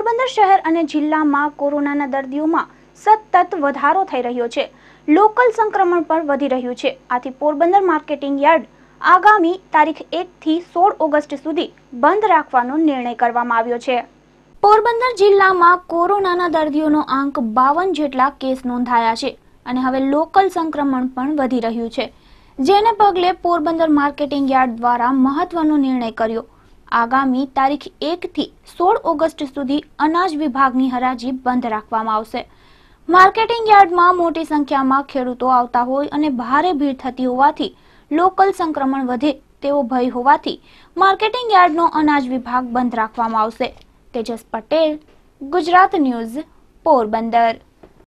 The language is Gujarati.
પોરબંદર શહેર અને જિલ્લામાં કોરોનાના દર્દીઓમાં સતત વધારો થઈ રહ્યો છે લોકલ સંક્રમણ પણ વધી રહ્યું છે આથી પોરબંદર માર્કેટિંગ યાર્ડ આગામી તારીખ એકથી સોળ ઓગસ્ટ સુધી બંધ રાખવાનો નિર્ણય કરવામાં આવ્યો છે પોરબંદર જિલ્લામાં કોરોનાના દર્દીઓનો આંક બાવન જેટલા કેસ નોંધાયા છે અને હવે લોકલ સંક્રમણ પણ વધી રહ્યું છે જેને પગલે પોરબંદર માર્કેટિંગ યાર્ડ દ્વારા મહત્વનો નિર્ણય કર્યો આગામી તારીખ એકથી સોળ ઓગસ્ટ સુધી અનાજ વિભાગની હરાજી બંધ રાખવામાં આવશે માર્કેટિંગ યાર્ડમાં મોટી સંખ્યામાં ખેડૂતો આવતા હોય અને ભારે ભીડ થતી હોવાથી લોકલ સંક્રમણ વધે તેવો ભય હોવાથી માર્કેટિંગ યાર્ડનો અનાજ વિભાગ બંધ રાખવામાં આવશે તેજસ પટેલ ગુજરાત ન્યૂઝ પોરબંદર